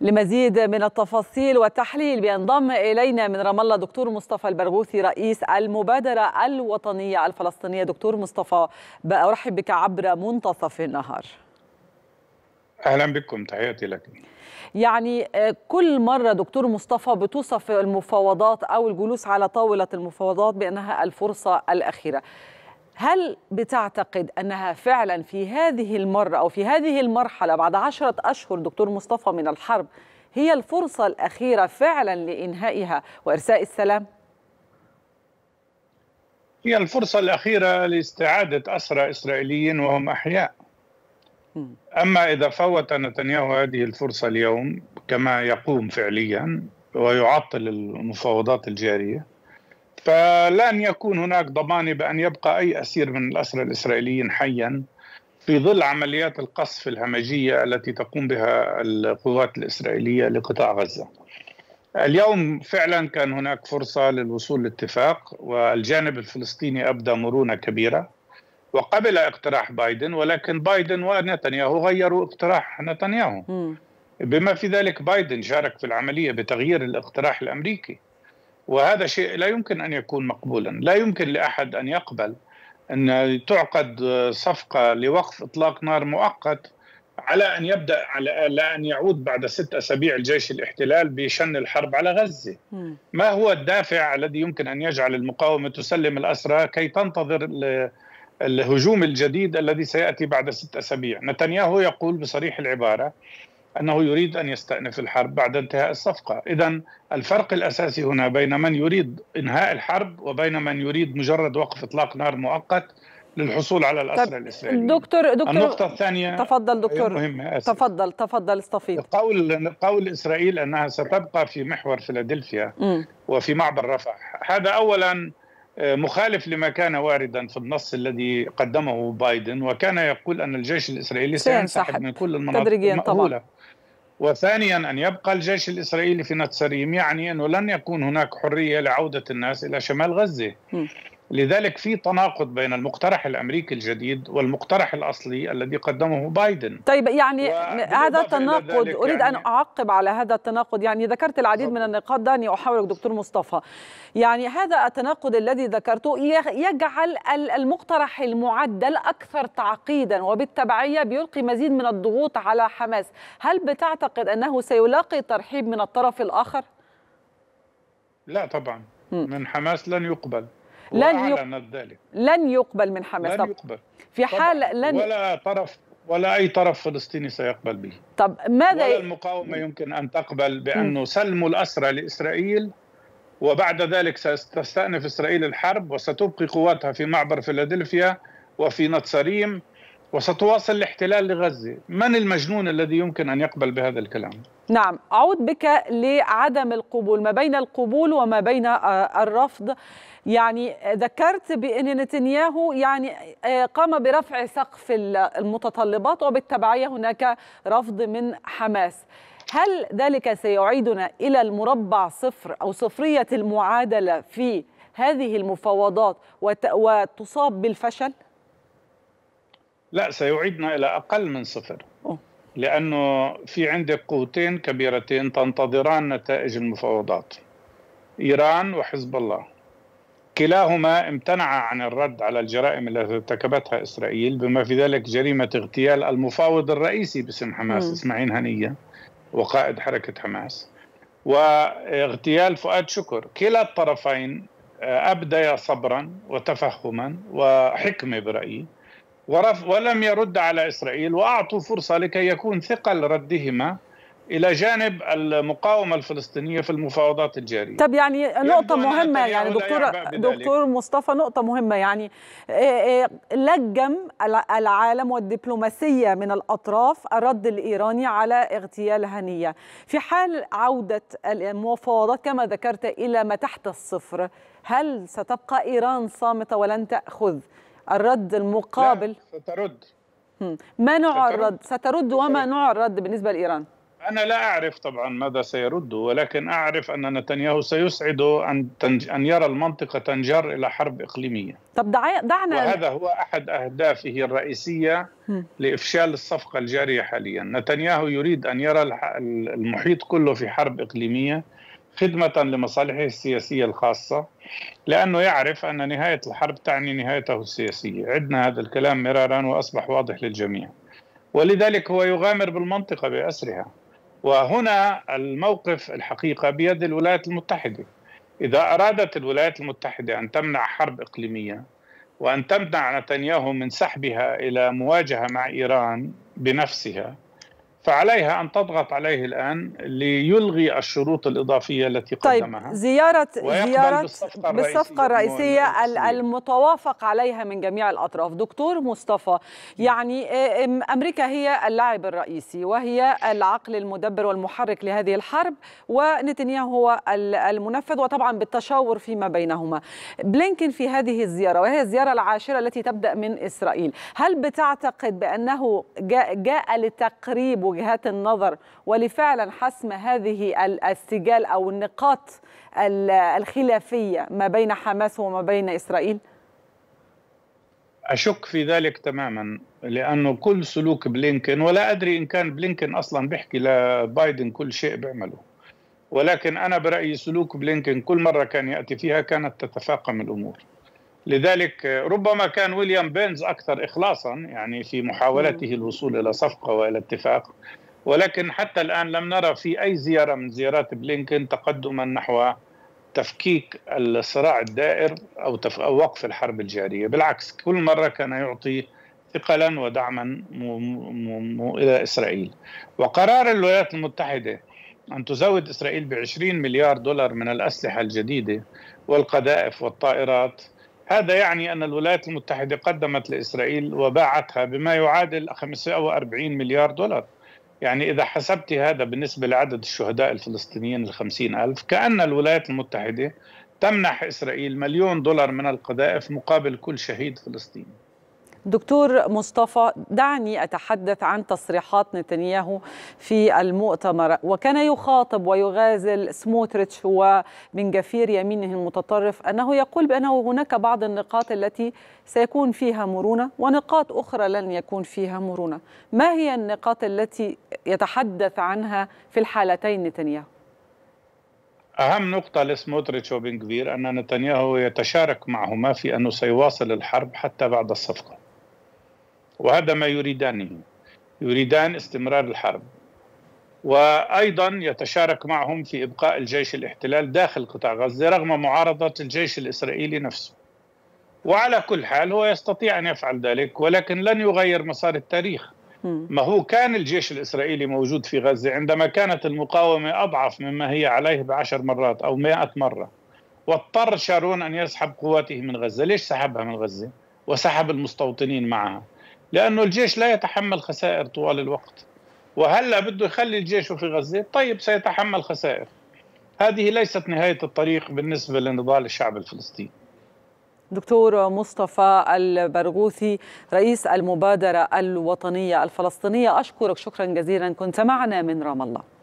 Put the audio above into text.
لمزيد من التفاصيل والتحليل بينضم الينا من رام الله دكتور مصطفى البرغوثي رئيس المبادره الوطنيه الفلسطينيه دكتور مصطفى ارحب بك عبر منتصف النهار اهلا بكم تحياتي لك يعني آه، كل مره دكتور مصطفى بتوصف المفاوضات او الجلوس على طاوله المفاوضات بانها الفرصه الاخيره هل بتعتقد أنها فعلا في هذه المرة أو في هذه المرحلة بعد عشرة أشهر دكتور مصطفى من الحرب هي الفرصة الأخيرة فعلا لإنهائها وإرساء السلام؟ هي الفرصة الأخيرة لاستعادة أسرى إسرائيليين وهم أحياء أما إذا فوت نتنياهو هذه الفرصة اليوم كما يقوم فعليا ويعطل المفاوضات الجارية فلن يكون هناك ضمانة بأن يبقى أي أسير من الأسرى الإسرائيليين حيا في ظل عمليات القصف الهمجية التي تقوم بها القوات الإسرائيلية لقطاع غزة اليوم فعلا كان هناك فرصة للوصول لاتفاق والجانب الفلسطيني أبدى مرونة كبيرة وقبل اقتراح بايدن ولكن بايدن ونتنياهو غيروا اقتراح نتنياهو بما في ذلك بايدن شارك في العملية بتغيير الاقتراح الأمريكي وهذا شيء لا يمكن ان يكون مقبولا، لا يمكن لاحد ان يقبل ان تعقد صفقه لوقف اطلاق نار مؤقت على ان يبدا على ان يعود بعد ست اسابيع الجيش الاحتلال بشن الحرب على غزه. ما هو الدافع الذي يمكن ان يجعل المقاومه تسلم الاسرى كي تنتظر الهجوم الجديد الذي سياتي بعد ست اسابيع؟ نتنياهو يقول بصريح العباره انه يريد ان يستأنف الحرب بعد انتهاء الصفقه، اذا الفرق الاساسي هنا بين من يريد انهاء الحرب وبين من يريد مجرد وقف اطلاق نار مؤقت للحصول على الاسرى الاسرائيليين. دكتور دكتور النقطة الثانية تفضل دكتور مهمة آسف. تفضل تفضل استفيض قول قول اسرائيل انها ستبقى في محور فيلادلفيا م. وفي معبر رفح، هذا اولا آه، مخالف لما كان واردا في النص الذي قدمه بايدن وكان يقول ان الجيش الاسرائيلي سينسحب من كل المناطق تدريجيا المأهولة. طبعا وثانيا ان يبقى الجيش الاسرائيلي في نتسريم يعني انه لن يكون هناك حريه لعوده الناس الى شمال غزه م. لذلك في تناقض بين المقترح الامريكي الجديد والمقترح الاصلي الذي قدمه بايدن. طيب يعني هذا التناقض يعني اريد يعني ان اعقب على هذا التناقض يعني ذكرت العديد من النقاط دعني احاورك دكتور مصطفى. يعني هذا التناقض الذي ذكرته يجعل المقترح المعدل اكثر تعقيدا وبالتبعيه بيلقي مزيد من الضغوط على حماس، هل بتعتقد انه سيلاقي ترحيب من الطرف الاخر؟ لا طبعا من حماس لن يقبل. لن يقبل لن يقبل من حماس لن يقبل في حال لن ولا طرف ولا اي طرف فلسطيني سيقبل به طب ماذا ولا المقاومه يمكن ان تقبل بانه سلموا الاسرى لاسرائيل وبعد ذلك ستستأنف إسرائيل الحرب وستبقي قواتها في معبر فيلادلفيا وفي نتساريم وستواصل الاحتلال لغزة من المجنون الذي يمكن أن يقبل بهذا الكلام؟ نعم أعود بك لعدم القبول ما بين القبول وما بين آه، الرفض يعني ذكرت بأن نتنياهو يعني آه، قام برفع سقف المتطلبات وبالتبعية هناك رفض من حماس هل ذلك سيعيدنا إلى المربع صفر أو صفرية المعادلة في هذه المفاوضات وتصاب بالفشل؟ لا سيعيدنا إلى أقل من صفر لأنه في عندك قوتين كبيرتين تنتظران نتائج المفاوضات إيران وحزب الله كلاهما امتنع عن الرد على الجرائم التي ارتكبتها إسرائيل بما في ذلك جريمة اغتيال المفاوض الرئيسي باسم حماس م. إسماعيل هنية وقائد حركة حماس واغتيال فؤاد شكر كلا الطرفين آه، أبديا صبرا وتفهما وحكمة برأيي ورف ولم يرد على إسرائيل وأعطوا فرصة لكي يكون ثقل ردهما إلى جانب المقاومة الفلسطينية في المفاوضات الجارية طب يعني نقطة مهمة يعني دكتور دكتور مصطفى نقطة مهمة يعني إيه، إيه، لجم العالم والدبلوماسية من الأطراف الرد الإيراني على اغتيال هنية في حال عودة المفاوضات كما ذكرت إلى ما تحت الصفر هل ستبقى إيران صامتة ولن تأخذ الرد المقابل لا سترد ما نوع سترد. الرد سترد وما سترد. طيب. نوع الرد بالنسبة لإيران أنا لا أعرف طبعا ماذا سيرد ولكن أعرف أن نتنياهو سيسعده أن تنج... أن يرى المنطقة تنجر إلى حرب إقليمية. طب دع... دعنا وهذا هو أحد أهدافه الرئيسية م. لإفشال الصفقة الجارية حاليا. نتنياهو يريد أن يرى المحيط كله في حرب إقليمية خدمة لمصالحه السياسية الخاصة لأنه يعرف أن نهاية الحرب تعني نهايته السياسية عدنا هذا الكلام مرارا وأصبح واضح للجميع ولذلك هو يغامر بالمنطقة بأسرها وهنا الموقف الحقيقة بيد الولايات المتحدة إذا أرادت الولايات المتحدة أن تمنع حرب إقليمية وأن تمنع نتنياهو من سحبها إلى مواجهة مع إيران بنفسها فعليها أن تضغط عليه الآن ليلغي الشروط الإضافية التي طيب، قدمها طيب زيارة زيارة بالصفقة, الرئيسية, الرئيسية المتوافق عليها من جميع الأطراف دكتور مصطفى يعني آه، أمريكا هي اللاعب الرئيسي وهي العقل المدبر والمحرك لهذه الحرب ونتنياهو هو المنفذ وطبعا بالتشاور فيما بينهما بلينكن في هذه الزيارة وهي الزيارة العاشرة التي تبدأ من إسرائيل هل بتعتقد بأنه جاء لتقريب وجهات النظر ولفعلا حسم هذه السجال أو النقاط الخلافية ما بين حماس وما بين إسرائيل؟ أشك في ذلك تماما لأنه كل سلوك بلينكن ولا أدري إن كان بلينكن أصلا بيحكي لبايدن كل شيء بيعمله ولكن أنا برأيي سلوك بلينكن كل مرة كان يأتي فيها كانت تتفاقم الأمور لذلك ربما كان ويليام بينز أكثر إخلاصا يعني في محاولته الوصول إلى صفقة وإلى اتفاق ولكن حتى الآن لم نرى في أي زيارة من زيارات بلينكن تقدما نحو تفكيك الصراع الدائر أو, وقف الحرب الجارية بالعكس كل مرة كان يعطي ثقلا ودعما إلى إسرائيل وقرار الولايات المتحدة أن تزود إسرائيل ب 20 مليار دولار من الأسلحة الجديدة والقذائف والطائرات هذا يعني أن الولايات المتحدة قدمت لإسرائيل وباعتها بما يعادل 45 مليار دولار يعني إذا حسبت هذا بالنسبة لعدد الشهداء الفلسطينيين الخمسين ألف كأن الولايات المتحدة تمنح إسرائيل مليون دولار من القذائف مقابل كل شهيد فلسطيني دكتور مصطفى دعني أتحدث عن تصريحات نتنياهو في المؤتمر وكان يخاطب ويغازل سموتريتش ومن جفير يمينه المتطرف أنه يقول بأنه هناك بعض النقاط التي سيكون فيها مرونة ونقاط أخرى لن يكون فيها مرونة ما هي النقاط التي يتحدث عنها في الحالتين نتنياهو؟ أهم نقطة لسموتريتش وبنكفير أن نتنياهو يتشارك معهما في أنه سيواصل الحرب حتى بعد الصفقة وهذا ما يريدانه يريدان استمرار الحرب وايضا يتشارك معهم في ابقاء الجيش الاحتلال داخل قطاع غزه رغم معارضه الجيش الاسرائيلي نفسه. وعلى كل حال هو يستطيع ان يفعل ذلك ولكن لن يغير مسار التاريخ. ما هو كان الجيش الاسرائيلي موجود في غزه عندما كانت المقاومه اضعف مما هي عليه بعشر مرات او مائة مره. واضطر شارون ان يسحب قواته من غزه، ليش سحبها من غزه؟ وسحب المستوطنين معها. لأنه الجيش لا يتحمل خسائر طوال الوقت وهلا بده يخلي الجيش في غزة طيب سيتحمل خسائر هذه ليست نهاية الطريق بالنسبة لنضال الشعب الفلسطيني دكتور مصطفى البرغوثي رئيس المبادرة الوطنية الفلسطينية أشكرك شكرا جزيلا كنت معنا من رام الله